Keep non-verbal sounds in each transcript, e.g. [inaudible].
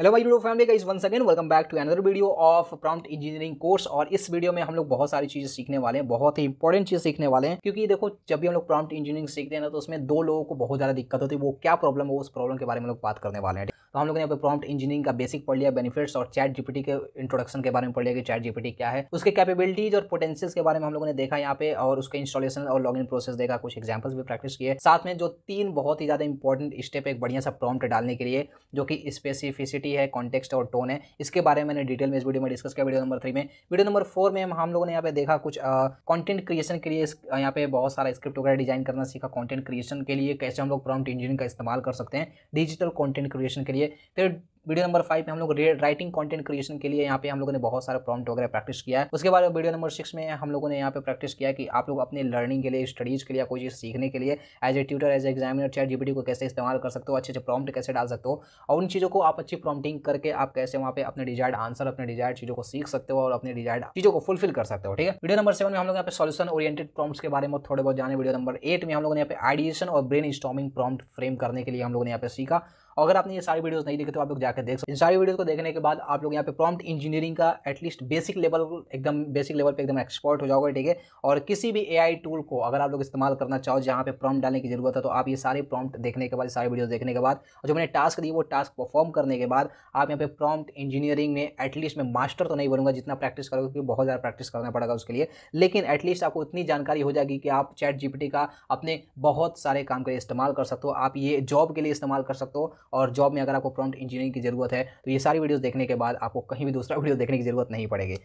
hello भाई YouTube family इस one second welcome back to another video of prompt engineering course और इस video में हम लोग बहुत सारी चीज़ें सीखने वाले हैं बहुत ही इंपॉर्टेंट चीज़ सीखने वाले हैं क्योंकि देखो जब भी हम लोग प्रॉम्प्ट इंजीनियरिंग सीखते हैं ना तो उसमें दो लोगों को बहुत ज़्यादा दिक्कत होती है वो क्या प्रॉब्लम है उस प्रॉब्लम के बारे में लोग बात करने वाले हैं तो हम लोग ने यहाँ पे प्रॉम्प्ट इंजीनियरिंग का बेसिक पढ़ लिया बेनिफिट्स और चैट जीपीटी के इंट्रोडक्शन के बारे में पढ़ लिया कि चैट जीपीटी क्या है उसके कैपेबिलिटीज और पोटेंशियल्स के बारे में हम लोगों ने देखा यहाँ पे और उसके इंस्टॉलेशन और इन प्रोसेस देखा कुछ एग्जाम्पल्स भी प्रैक्टिस किए साथ में जो तीन बहुत ही ज़्यादा इंपॉर्टेंट स्टेप एक बढ़िया सा प्रॉम्प्ट डालने के लिए जो कि स्पेसिफिसिटी है कॉन्टेक्स्ट और टोन है इसके बारे में मैंने डिटेल में इस वीडियो में डिस्कस किया वीडियो नंबर थ्री में वीडियो नंबर फोर में हम लोगों ने यहाँ पे देखा कुछ कॉन्टेंट क्रिएशन के लिए यहाँ पे बहुत सारा स्क्रिप्ट वगैरह डिजाइन करना सीखा कॉन्टेंट क्रिएशन के लिए कैसे हम लोग प्रॉम्प्ट इंजीनियरिंग का इस्तेमाल कर सकते हैं डिजिटल कॉन्टेंट क्रिएशन के लिए थे फिर वीडियो नंबर फाइव में हम लोग राइटिंग कंटेंट क्रिएशन के लिए यहाँ पे हम लोगों ने बहुत सारा प्रॉम्प्ट वगैरह प्रैक्टिस किया है उसके बाद वीडियो नंबर सिक्स में हम लोगों ने यहाँ पे प्रैक्टिस किया कि आप लोग अपने लर्निंग के लिए स्टडीज़ के लिए कोई चीज़ सीखने के लिए as a tutor as a examiner chat GPT को कैसे इस्तेमाल कर सकते हो अच्छे अच्छे प्रॉम्प्ट कैसे डाल सकते हो और उन चीज़ों को आप अच्छी प्रॉम्प्टिंग करके आप कैसे वहाँ पे अपने डिजायर्ड आंसर अपने डिजायर्ड चीज़ों को सीख सकते हो और अपने डिजायर्ड चीज़ों को फुलफिल कर सकते हो ठीक है वीडियो नंबर सेवन में हम लोग यहाँ पे सोल्यूशन ओरिएटेड प्रॉम्प्ट के बारे में थोड़े बहुत जाने वीडियो नंबर एट में हम लोगों ने यहाँ पे आइडिएशन और ब्रेन स्टॉमिंग प्रॉम्प्ट फ्रेम करने के लिए हम लोगों ने यहाँ पे सीखा अगर आपने ये सारी वीडियोस नहीं देखे तो आप लोग जाकर देख सकते इन सारी वीडियोस को देखने के बाद आप लोग यहाँ पे प्रॉम्प्ट इंजीनियरिंग का एटलीस्ट बेसिक लेवल एकदम बेसिक लेवल पे एकदम एक्सपर्ट हो जाओगे ठीक है और किसी भी एआई टूल को अगर आप लोग इस्तेमाल करना चाहो जहाँ पे प्रॉम्प्ट डालने की जरूरत है तो आप ये सारे प्रॉम्प्ट देखने के बाद सारी वीडियोज़ देखने के बाद जो मैंने टास्क दी वो टास्क परफॉर्म करने के बाद आप यहाँ पे प्रॉम्प्ट इंजीनियरिंग में एटलीस्ट मैं मास्टर तो नहीं बनूंगा जितना प्रैक्टिस करोगे क्योंकि बहुत ज़्यादा प्रैक्टिस करना पड़ेगा उसके लिए लेकिन एटलीस्ट आपको इतनी जानकारी हो जाएगी कि आप चैट जीपीटी का अपने बहुत सारे काम के लिए इस्तेमाल कर सकते हो आप ये जॉब के लिए इस्तेमाल कर सकते हो और जॉब में अगर आपको प्रॉम्प्ट इंजीनियरिंग की ज़रूरत है तो ये सारी वीडियोज़ देखने के बाद आपको कहीं भी दूसरा वीडियो [laughs] देखने की ज़रूरत नहीं पड़ेगी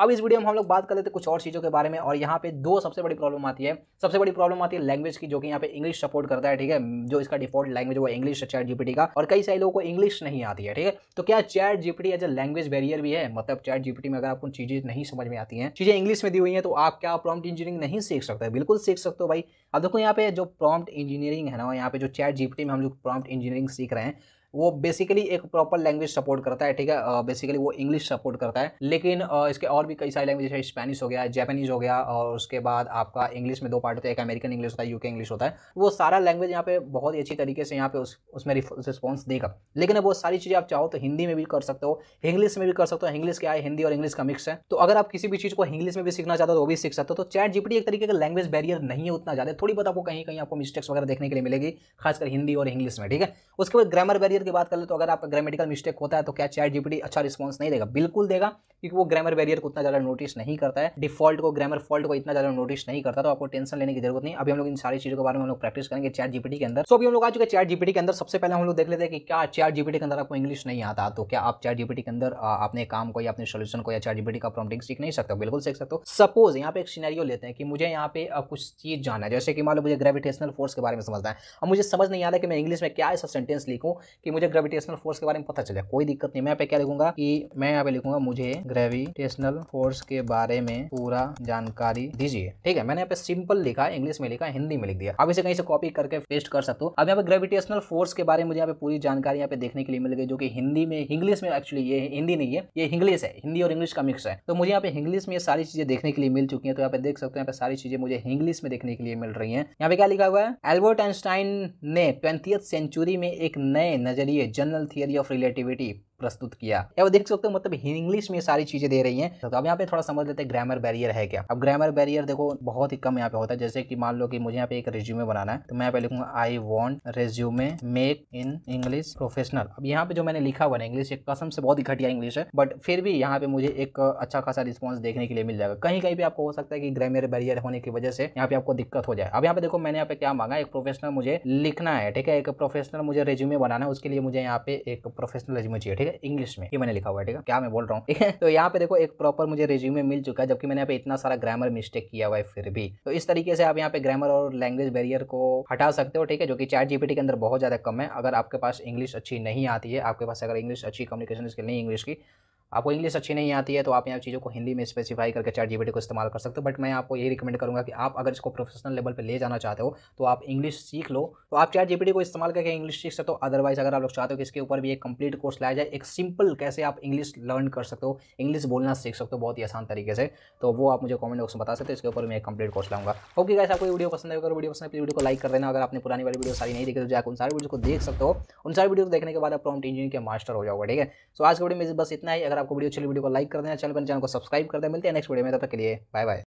अब इस वीडियो में हम लोग बात कर लेते हैं कुछ और चीज़ों के बारे में और यहाँ पे दो सबसे बड़ी प्रॉब्लम आती है सबसे बड़ी प्रॉब्लम आती है लैंग्वेज की जो कि यहाँ पे इंग्लिश सपोर्ट करता है ठीक है जो इसका डिफॉल्ट लैंग्वेज वो इंग्लिश है चैट जीपीटी का और कई सारे लोगों को इंग्लिश नहीं आती है ठीक है तो क्या chat GPT as a language barrier भी है मतलब चैट जीपीटी में अगर आपको चीज़ें नहीं समझ में आती हैं चीज़ें इंग्लिश में दी हुई हैं तो आप क्या प्रॉम्प्ट इंजीनियरिंग नहीं सीख सकते बिल्कुल सीख सकते हो भाई अब देखो यहाँ पे जो प्रॉम्प्ट इंजीनियरिंग है ना यहाँ पे जो चैट जीपीटी में हम लोग प्रॉम्प्ट इंजीनियरिंग सीख रहे हैं वो बेसिकली एक प्रॉपर लैंग्वेज सपोर्ट करता है ठीक है बेसिकली वो इंग्लिश सपोर्ट करता है लेकिन इसके और भी कई सारी लैंग्वेज है स्पेनिश हो गया जैपनीज हो गया और उसके बाद आपका इंग्लिश में दो पार्ट होता है एक अमेरिकन इंग्लिश होता है यूके इंग्लिश होता है वो सारा लैंग्वेज यहाँ पे बहुत ही अच्छी तरीके से यहाँ पे उसमें रिस्पॉन्स देगा लेकिन अब वो सारी चीज़ें आप चाहो तो हिंदी में भी कर सकते हो इंग्लिश में भी कर सकते हो इंग्लिश क्या है हिंदी और इंग्लिश का मिक्स है तो अगर आप किसी भी चीज़ को इंग्लिश में भी सीखना चाहते हो तो वो भी सीख सकते हो तो चैट जीपीटी एक तरीके का लैंग्वेज बैरियर नहीं है उतना ज़्यादा थोड़ी बहुत आपको कहीं कहीं आपको मिस्टेक्स वगैरह देखने के लिए मिलेगी खासकर हिंदी और इंग्लिश में ठीक है उसके बाद ग्रामर बैरियर की बात कर ले तो अगर आपका ग्रामेटिकल मिस्टेक होता है तो क्या चैट जीपीटी अच्छा रिस्पॉन्स नहीं देगा बिल्कुल देगा क्योंकि वो ग्रामर बैरियर को उतना ज़्यादा नोटिस नहीं करता है डिफॉल्ट को ग्रामर फॉल्ट को इतना ज़्यादा नोटिस नहीं करता तो आपको टेंशन लेने की जरूरत नहीं अभी हम लोग इन सारी चीज़ों के बारे में हम लोग प्रैक्टिस करेंगे चैट जीपीटी के अंदर तो अभी हम लोग आ चुके चैट जीपीटी के अंदर सबसे पहले हम लोग देख लेते हैं कि क्या चैट जीपीटी के अंदर आपको इंग्लिश नहीं आता तो क्या आप चैट जीपीटी के अंदर अपने काम को या अपने सोल्यूशन को या चैट जीपीटी का प्रॉम्प्टिंग सीख नहीं सकते बिल्कुल सीख सकते हो सपोज यहाँ पे एक सीनारियो लेते हैं कि मुझे यहाँ पे कुछ चीज़ जाना है जैसे कि मान लो मुझे ग्रेविटेशनल फोर्स के बारे में समझना है अब मुझे समझ नहीं आ रहा कि मैं इंग्लिश में क्या ऐसा सेंटेंस लिखूँ कि मुझे ग्रेविटेशनल फोर्स के बारे में पता चले कोई दिक्कत नहीं मैं यहाँ पे क्या लिखूंगा कि मैं यहाँ पे लिखूंगा मुझे ग्रेविटेशनल फोर्स के बारे में पूरा जानकारी दीजिए ठीक है मैंने यहाँ पे सिंपल लिखा इंग्लिश में लिखा हिंदी में लिख दिया अब इसे कहीं से कॉपी करके पेस्ट कर सकते हो अब यहाँ पे ग्रेविटेशनल फोर्स के बारे में मुझे यहाँ पे पूरी जानकारी यहाँ पे देखने के लिए मिल गई जो कि हिंदी में इंग्लिश में एक्चुअली ये हिंदी नहीं है ये इंग्लिश है हिंदी और इंग्लिश का मिक्स है तो मुझे यहाँ पे इंग्लिश में ये सारी चीजें देखने के लिए मिल चुकी है तो यहाँ पे देख सकते हो यहाँ पे सारी चीजें मुझे इंग्लिश में देखने के लिए मिल रही है यहाँ पे क्या लिखा हुआ है एल्बर्ट आइंस्टाइन ने ट्वेंटियथ सेंचुरी में एक नए नजरिए जनरल थियरी ऑफ रिलेटिविटी प्रस्तुत किया या वो देख सकते हो मतलब इंग्लिश में सारी चीजें दे रही हैं तो अब यहाँ पे थोड़ा समझ लेते हैं ग्रामर बैरियर है क्या अब ग्रामर बैरियर देखो बहुत ही कम यहाँ पे होता है जैसे कि मान लो कि मुझे यहाँ पे एक रेज्यूमे बनाना है तो मैं यहाँ पे लिखूंगा I want resume make in English professional अब यहाँ पे जो मैंने लिखा हुआ इंग्लिश एक कसम से बहुत ही घटिया इंग्लिश है बट फिर भी यहाँ पे मुझे एक अच्छा खासा रिस्पॉन्स देखने के लिए मिल जाएगा कहीं कहीं भी आपको हो सकता है कि ग्रामर बैरियर होने की वजह से यहाँ पे आपको दिक्कत हो जाए अब यहाँ पे देखो मैंने यहाँ पे क्या मांगा एक प्रोफेशनल मुझे लिखना है ठीक है एक प्रोफेशनल मुझे रेज्यूमे बनाना है उसके लिए मुझे यहाँ पे एक प्रोफेशनल रेज्यूमे चाहिए ठीक ठीक है इंग्लिश में ये मैंने लिखा हुआ है ठीक है क्या मैं बोल रहा हूँ तो यहाँ पे देखो एक प्रॉपर मुझे रिज्यूमे मिल चुका है जबकि मैंने यहाँ पे इतना सारा ग्रामर मिस्टेक किया हुआ है फिर भी तो इस तरीके से आप यहाँ पे ग्रामर और लैंग्वेज बैरियर को हटा सकते हो ठीक है जो कि चार जीपीटी के अंदर बहुत ज़्यादा कम है अगर आपके पास इंग्लिश अच्छी नहीं आती है आपके पास अगर इंग्लिश अच्छी कम्युनिकेशन स्किल नहीं इंग्लिश की आपको इंग्लिश अच्छी नहीं आती है तो आप यहाँ चीज़ों को हिंदी में स्पेसिफाई करके चार जी को इस्तेमाल कर सकते हो बट मैं आपको यही रिकमेंड करूँगा कि आप अगर इसको प्रोफेशनल लेवल पर ले जाना चाहते हो तो आप इंग्लिश सीख लो तो आप चार जी को इस्तेमाल करके इंग्लिश सीख सकते हो अदरवाइज अगर आप लोग चाहते हो कि इसके ऊपर भी एक कंप्लीट कोर्स लाया जाए एक सिंपल कैसे आप इंग्लिश लर्न कर सकते हो इंग्लिश बोलना सीख सकते हो बहुत ही आसान तरीके से तो वो आप मुझे कॉमेंट बॉक्स में बता सकते हो इसके ऊपर मैं एक कंप्लीट कोर्स लाऊंगा ओके कैसे आपको वीडियो पसंद है अगर वीडियो पसंद है प्लीज वीडियो को लाइक कर देना अगर आपने पुरानी वाली वीडियो सारी नहीं देखी तो जाकर उन सारी वीडियो को देख सकते हो उन सारी वीडियो को देखने के बाद आप प्रॉम्प्ट इंजीनियर के मास्टर हो जाओगे ठीक है सो आज के वीडियो में बस इतना ही अगर अगर आपको वीडियो अच्छी वीडियो को लाइक कर देना चैनल पर तो चैनल को सब्सक्राइब कर दे मिलते हैं नेक्स्ट वीडियो में तब तक के लिए बाय बाय